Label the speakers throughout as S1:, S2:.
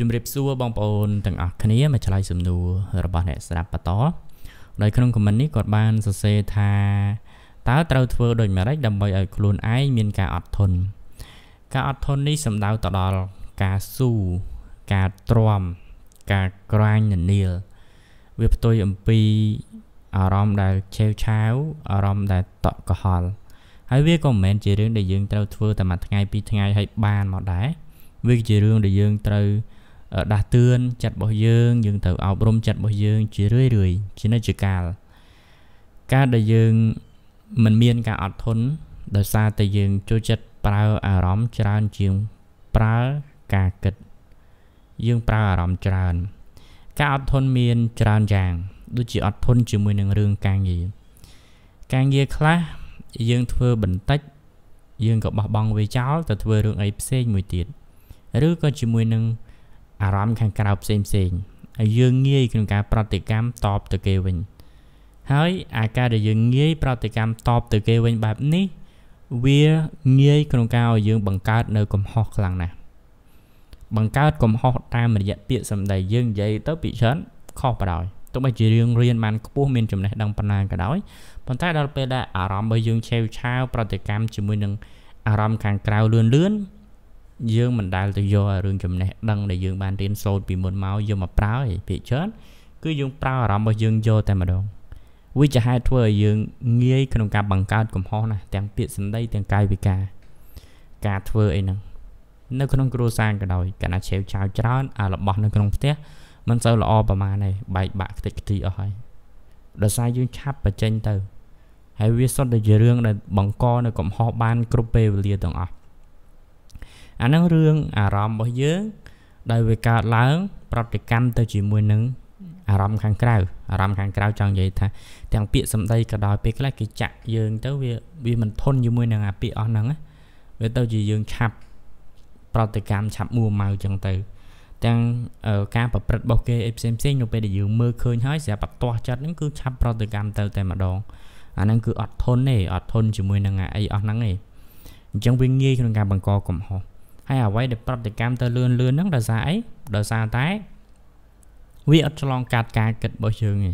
S1: ជម្រាបសួរបងប្អូនទាំងអស់គ្នាមកឆ្លើយសំណួររបស់អ្នកស្ដាប់បន្តដោយក្នុងខមមិននេះគាត់បានសរសេរថាតើត្រូវធ្វើដូចម្តេចដើម្បីឲ្យខ្លួនឯងមានការអត់ធន់ការអត់ធន់នេះសំដៅទៅដល់ការស៊ូការទ្រាំការក្រាញនានាវាផ្ទុយអំពីអារម្មណ៍ដែលឆេវឆាវអារម្មណ៍ដែលតក់កុហល់ហើយវាក៏មិនមែនជារឿងដែលយើងត្រូវធ្វើតែមួយថ្ងៃពីរថ្ងៃឲ្យបានមកដែរវាជារឿងដែលយើងត្រូវដាស់តឿនចិត្តរបស់យើងយើងត្រូវអប់រំចិត្តរបស់យើងជារឿយរឿយជានិច្ចកាល ការដែលយើងមិនមានការអត់ធន់ដោយសារតែយើងចូលចិត្តប្រើអារម្មណ៍ច្រើនជាងប្រើការគិត យើងប្រើអារម្មណ៍ច្រើនការអត់ធន់មានច្រើនយ៉ាងដូចជាអត់ធន់ជាមួយនឹងរឿងការងារ ការងារខ្លះយើងធ្វើបន្តិចយើងក៏បោះបង់វាចោលទៅធ្វើរឿងអីផ្សេងមួយទៀតឬក៏ជាមួយនឹងអារម្មណ៍ខាងក្រៅផ្សេងផ្សេងហើយយើងងាយក្នុងការប្រតិកម្មតបទៅគេវិញ ហើយអាការដែលយើងងាយប្រតិកម្មតបទៅគេវិញបែបនេះវាងាយក្នុងការឲ្យយើងបង្កើតនៅកំហុសខ្លាំងណាស់បង្កើតកំហុសតាមរយៈពាក្យសម្ដីយើងនិយាយទៅពីច្រើនខុសបដ ாய் ទោះបីជាយើងរៀនបានខ្ពស់មានចំណេះដឹងប៉ុណ្ណាក៏ដោយប៉ុន្តែដល់ពេលដែលអារម្មណ៍របស់យើងឆេវឆាវប្រតិកម្មជាមួយនឹងអារម្មណ៍ខាងក្រៅលឿនលឿនយើងមិនដែលទៅយករឿងចំណេះដឹងដែលយើងបានរៀនសូត្រពីមុនមកយកមកប្រើឯងភាគច្រើនគឺយើងប្រើអារម្មណ៍របស់យើងយកតែម្ដងវាជាហេតុធ្វើឲ្យយើង ងាយក្នុងការបង្កើតកំហុសណាស់ទាំងពាក្យសម្ដីទាំងកាយវិការការធ្វើអីហ្នឹងនៅក្នុងគ្រួសារក៏ដោយកាលណាឆេវចោលច្រើន អារបស់នៅក្នុងផ្ទះមិនសូវល្អប្រមាណទេបែកបាក់ខ្ទេចខ្ទីអស់ហើយដោយសារយើងឆាប់បញ្ចេញទៅហើយវាសុទ្ធតែជារឿងដែលបង្កនៅកំហុសបានគ្រប់ពេលវេលាទាំងអស់អានឹងរឿងអារម្មណ៍របស់យើងដែលវាកើតឡើងប្រតិកម្មទៅជាមួយនឹងអារម្មណ៍ខាងក្រៅអារម្មណ៍ខាងក្រៅចង់និយាយថាទាំងពាក្យសម្ដីក៏ដោយពេលខ្លះគេចាក់យើង ទៅវាវាមិនធន់ជាមួយនឹងអាពាក្យអស់ហ្នឹងវាទៅជាយើងឆាប់ប្រតិកម្មឆាប់មួម៉ៅចឹងទៅទាំងការប្រព្រឹត្តរបស់គេអីផ្សេងផ្សេងនៅពេលដែលយើងមើលឃើញហើយស្រាប់បន្ទាស់ចិត្តហ្នឹងគឺឆាប់ប្រតិកម្មទៅតែម្ដងអាហ្នឹងគឺអត់ធន់ទេអត់ធន់ជាមួយនឹងអាអីអស់ហ្នឹងទេអញ្ចឹងវាងាយក្នុងការបង្កកំហុសហើយអ្វីដែលប្រតិកម្មទៅលឿនលឿនហ្នឹងដោយសារអីដោយសារតែវាអត់ឆ្លងកាត់ការគិតរបស់យើងទេ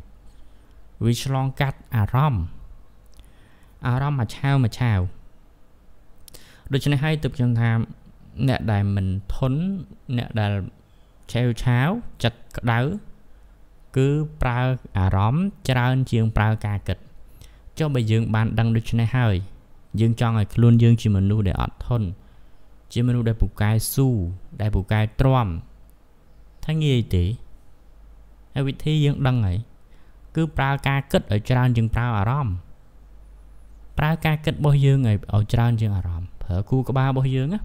S1: វាឆ្លងកាត់អារម្មណ៍អារម្មណ៍មួយឆាវមួយឆាវដូច្នេះហើយទើបខ្ញុំថាអ្នកដែលមិនធន់អ្នកដែលឆាវឆាវចិត្តក្តៅគឺប្រើអារម្មណ៍ច្រើនជាង ប្រើការគិតចុះបើយើងបានដឹងដូច្នេះហើយយើងចង់ឲ្យខ្លួនយើងជាមនុស្សដែលអត់ធន់ជាមនុស្សដែលពូកែស៊ូដែលពូកែទ្រាំថាងាយទេហើយវិធីយើងដឹងហើយគឺប្រើការគិតឲ្យច្រើនជាងប្រើអារម្មណ៍ប្រើការគិតរបស់យើងឲ្យឲ្យច្រើនជាងអារម្មណ៍ប្រើគូក្បាលរបស់យើងណា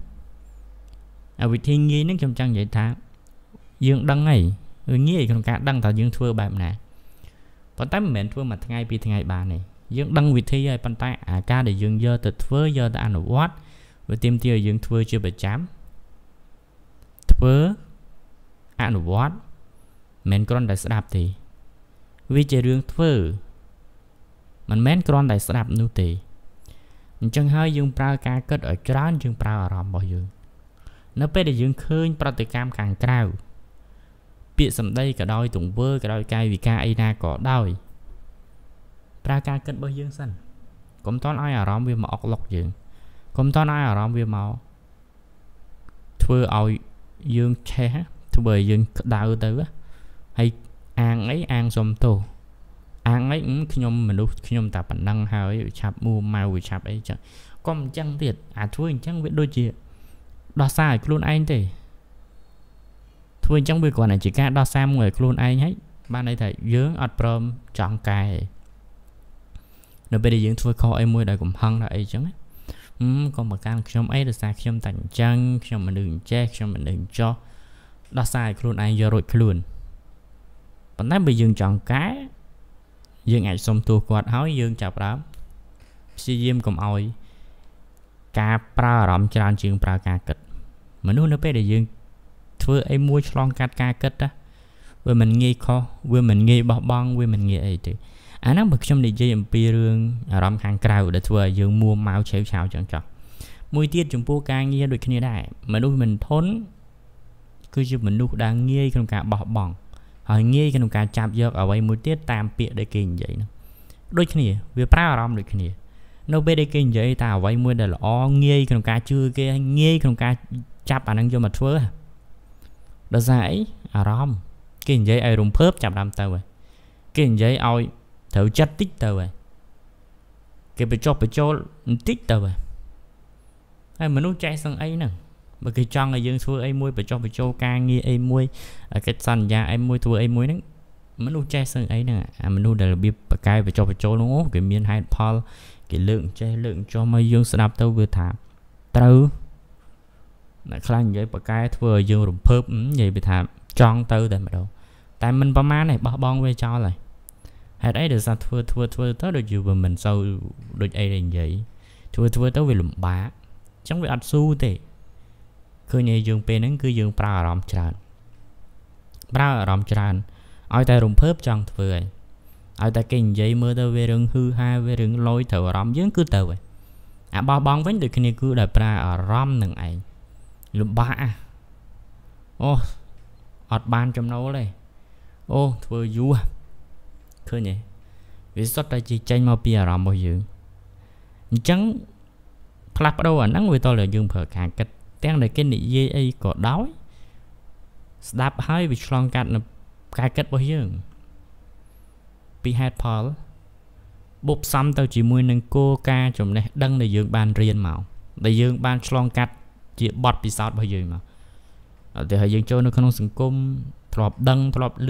S1: អាវិធីងាយហ្នឹងខ្ញុំចង់និយាយថាយើងដឹងហើយវាងាយក្នុងការដឹងថាយើងធ្វើបែបណាប៉ុន្តែមិនមែនធ្វើមួយថ្ងៃពីរថ្ងៃបានទេយើងដឹងវិធីហើយប៉ុន្តែអាការដែលយើងយកទៅធ្វើយកទៅអនុវត្តវាទាមទារឲ្យយើងធ្វើជាប្រចាំធ្វើអនុវត្តមិនគ្រាន់តែស្ដាប់ទេវាជារឿងធ្វើមិនមែនគ្រាន់តែស្ដាប់នោះទេអញ្ចឹងហើយយើងប្រើការគិតឲ្យច្រើនយើងប្រើអារម្មណ៍របស់យើង នៅពេលដែលយើងឃើញ ប្រតិកម្មខាងក្រៅពាក្យសម្ដីក៏ដោយ ទង្វើក៏ដោយកាយវិការអីណាក៏ដោយប្រើការគិតរបស់យើងសិនកុំតន់ឲ្យអារម្មណ៍វាមកអុកឡុកយើងកុំតន់ឲ្យអារម្មណ៍វាមកធ្វើឲ្យយើងឆេះធ្វើឲ្យយើងក្តៅទៅហើយអាងអីអាងសុំទោសអាងអីខ្ញុំមនុស្សខ្ញុំតែប៉ុណ្ណឹងហើយឆាប់មួម៉ៅឆាប់អីចឹងកុំអញ្ចឹងទៀតអាធ្វើអញ្ចឹងវាដូចជាដោះសារឲ្យខ្លួនឯងទេធ្វើអញ្ចឹងវាគ្រាន់តែជាការដោះសារមួយឲ្យខ្លួនឯងហើយបានន័យថាយើងអត់ព្រមចង់កែនៅពេលដែលយើងធ្វើខុសអីមួយដោយកំហឹងដល់អីចឹងណាកុំប្រកាន់ខ្ញុំអីដោយសារខ្ញុំតែអញ្ចឹងខ្ញុំមនុស្សអញ្ចេះខ្ញុំមនុស្សអញ្ចោះដោះស្រាយខ្លួនឯងយករួចខ្លួនប៉ុន្តែបើយើងចង់កែយើងអាចសុំទោសគាត់ហើយយើងចាប់ដើមព្យាយាមកុំឲ្យការប្រើអារម្មណ៍ច្រើនជាងប្រើការគិត មនុស្សនៅពេលដែលយើងធ្វើអីមួយឆ្លងកាត់ការគិតណាវាមិនងាយខុសវាមិនងាយបោះបង់វាមិនងាយអីទេអាហ្នឹងបើខ្ញុំនិយាយអំពីរឿងអារម្មណ៍ខាងក្រៅដែលធ្វើឲ្យយើងមួម៉ៅឆេវឆាវចឹងចោះមួយទៀតចំពោះការងារដូចគ្នាដែរមនុស្សមិនធន់គឺជាមនុស្សដែលងាយក្នុងការបោះបង់ហើយងាយក្នុងការចាប់យកអ្វីមួយទៀតតាមពាក្យដែលគេនិយាយនោះដូចគ្នាវាប្រើអារម្មណ៍ដូចគ្នា នៅពេលដែលគេនិយាយថាអ្វីមួយដែលល្អងាយក្នុងការជឿគេងាយក្នុងការចាប់អានឹងយកមកធ្វើដល់សារអីអារម្មណ៍គេនិយាយឲ្យរំភើបចាប់ដើមទៅគេនិយាយឲ្យត្រូវចាត់តិចទៅហើយគេបញ្ចុះបញ្ចូលបន្តិចទៅហើយហើយមនុស្សចេះសឹងអីហ្នឹងបើគេចង់ឲ្យយើងធ្វើអីមួយបញ្ចុះបញ្ចូលការងារអីមួយកិច្ចសន្យាអីមួយធ្វើអីមួយហ្នឹងមនុស្សចេះសឹងអីហ្នឹងអាមនុស្សដែលរបៀបបកកាយបញ្ចុះបញ្ចូលហ្នឹងអូគេមានហេតុផលគេលើកចេះលើកចុះមកយើងស្ដាប់ទៅវាថាត្រូវអ្នកខ្លាំងនិយាយបកកែធ្វើឲ្យយើងរំភើបនិយាយពីថាចង់ទៅតែម្ដងតែមិនប្រមាណទេបោះបង់វាចោលហើយហេតុអីដោយសារធ្វើធ្វើធ្វើទៅដូចយូរវាមិនសូវដូចអីដែរនិយាយធ្វើធ្វើទៅវាលំបាកអញ្ចឹងវាអត់ស៊ូទេឃើញឯយើងពេលហ្នឹងគឺយើងប្រើអារម្មណ៍ច្រើនប្រើអារម្មណ៍ច្រើនឲ្យតែរំភើបចង់ធ្វើហើយឲ្យតែគេនិយាយមើលទៅវារឿងហឺហាវារឿងលយត្រូវអារម្មណ៍យើងគឺទៅហើយអាបោះបង់វិញដូចគ្នាគឺដោយប្រើអារម្មណ៍នឹងឯងលំបាកអូអត់បានចំណូលទេអូធ្វើយូរឃើញទេវាសុទ្ធតែជាចេញមកពីអារម្មណ៍របស់យើងអញ្ចឹងផ្លាស់ប្ដូរអាហ្នឹងវាតលើយើងប្រើការគិតទាំងដែលគេនិយាយអីក៏ដោយស្ដាប់ហើយវាឆ្លងកាត់នៅការគិតរបស់យើងពីហេតុផលបុបសំទៅជាមួយនឹងគោលការណ៍ចំណេះដឹងដែលយើងបានរៀនមកដែលយើងបានឆ្លងកាត់ជាបទពិសោធន៍របស់យើងមកតែហើយយើងចូលនៅក្នុងសង្គមធ្លាប់ដឹងធ្លាប់ឮ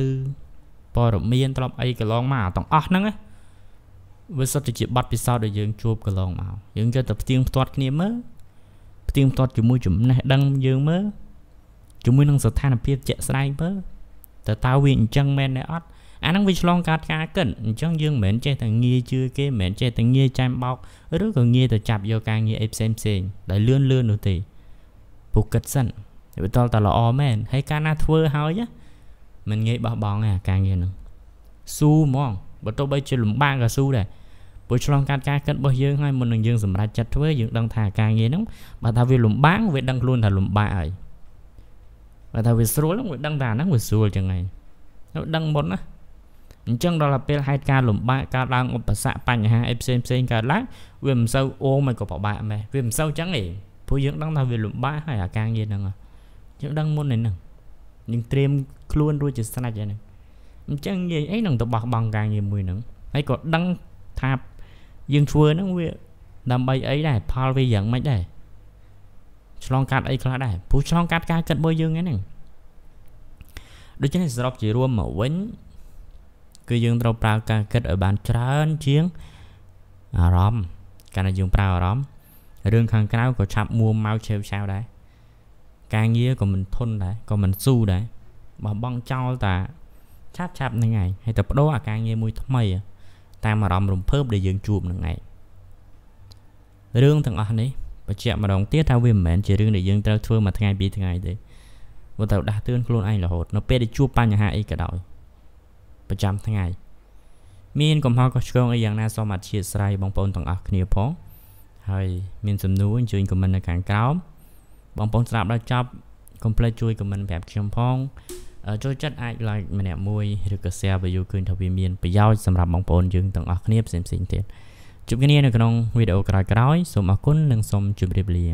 S1: ព័ត៌មានទ្រប់អីកន្លងមកទាំងអស់ហ្នឹងវាសុទ្ធតែជាប័ណ្ណពិសោធន៍ដែលយើងជួបកន្លងមកយើងចេះតែផ្ទៀងផ្ទាត់គ្នាមើលផ្ទៀងផ្ទាត់ជាមួយចំណេះដឹងយើងមើលជាមួយនឹងស្ថានភាពជាក់ស្ដែងមើលតើតើវាអញ្ចឹងមែនទេអត់អាហ្នឹងវាឆ្លងកាត់ការកិនអញ្ចឹងយើងមិនមែនចេះតែងាយជឿគេមិនមែនចេះតែងាយចាំបោកឬក៏ងាយទៅចាប់យកការងារអីផ្សេងផ្សេងដែលលឿនលឿននោះទេពួកគិតសិនវាតល់តែល្អមែនហើយការណាធ្វើហើយណាមិនងាយបោះបង់ទេអាការងារហ្នឹងស៊ូហ្មងបើទោះបីជាលំបាកក៏ស៊ូដែរព្រោះឆ្លងកាត់ការគិតរបស់យើងហើយមុននឹងយើងសម្រេចចិត្តធ្វើយើងដឹងថាការងារហ្នឹងបើថាវាលំបាកវាដឹងខ្លួនថាលំបាកហើយបើថាវាស្រួលហ្នឹងវាដឹងថាហ្នឹងវាស្រួលចឹងហើយវាដឹងមុនណាអញ្ចឹងដល់ពេលហេតុការលំបាកកើតឡើងឧបសគ្គបញ្ហាអីផ្សេងផ្សេងកើតឡើងវាមិនសូវអូមិនក៏ពិបាកម៉េះវាមិនសូវចឹងទេព្រោះយើងដឹងថាវាលំបាកហើយអាការងារហ្នឹងយើងដឹងមុននេះហ្នឹងយើងត្រៀមខ្លួនរួចជាស្រេចហើយហ្នឹងអញ្ចឹងនិយាយអីនឹងទៅបោះបង់ការងារមួយហ្នឹងហើយក៏ដឹងថាយើងធ្វើហ្នឹងវាដើម្បីអីដែរផលវាយ៉ាងម៉េចដែរឆ្លងកាត់អីខ្លះដែរព្រោះឆ្លងកាត់ការគិតរបស់យើងហ្នឹងដូច្នេះសរុបជារួមមកវិញគឺយើងត្រូវប្រើការគិតឲ្យបានច្រើនជាងអារម្មណ៍កាលណាយើងប្រើអារម្មណ៍រឿងខាងក្រៅក៏ឆាប់មួម៉ៅឆេវឆាវដែរការងារក៏មិនធន់ដែរក៏មិនស៊ូដែរបើបងចោលតាឆាប់ឆាប់ហ្នឹងឯងហើយតែបដូរអាការងារមួយថ្មីតាមអារម្មណ៍រំភើបដែលយើងជួបហ្នឹងឯងរឿងទាំងអស់នេះបញ្ជាក់ម្ដងទៀតថាវាមិនមែនជារឿងដែលយើងត្រូវធ្វើមួយថ្ងៃពីរថ្ងៃទេព្រោះត្រូវដាស់តឿនខ្លួនឯងរហូតនៅពេលដែលជួបបញ្ហាអីក៏ដោយប្រចាំថ្ងៃមានកំហុសខុសឆ្គងអីយ៉ាងណាសូមអធិស្ឋានបងប្អូនទាំងអស់គ្នាផងហើយ មានសំណួរអញ្ជើញខមមិននៅខាងក្រោមបងប្អូនស្ដាប់ដល់ចប់កុំភ្លេចជួយ comment ប្រាប់ខ្ញុំផងចូលចិត្តអាច like ម្នាក់មួយឬក៏ share បើយល់ឃើញថាវាមានប្រយោជន៍សម្រាប់បងប្អូនយើងទាំងអស់គ្នាផ្សេងៗទៀតជួបគ្នានៅក្នុងវីដេអូក្រោយៗសូមអរគុណនិងសូមជម្រាបលា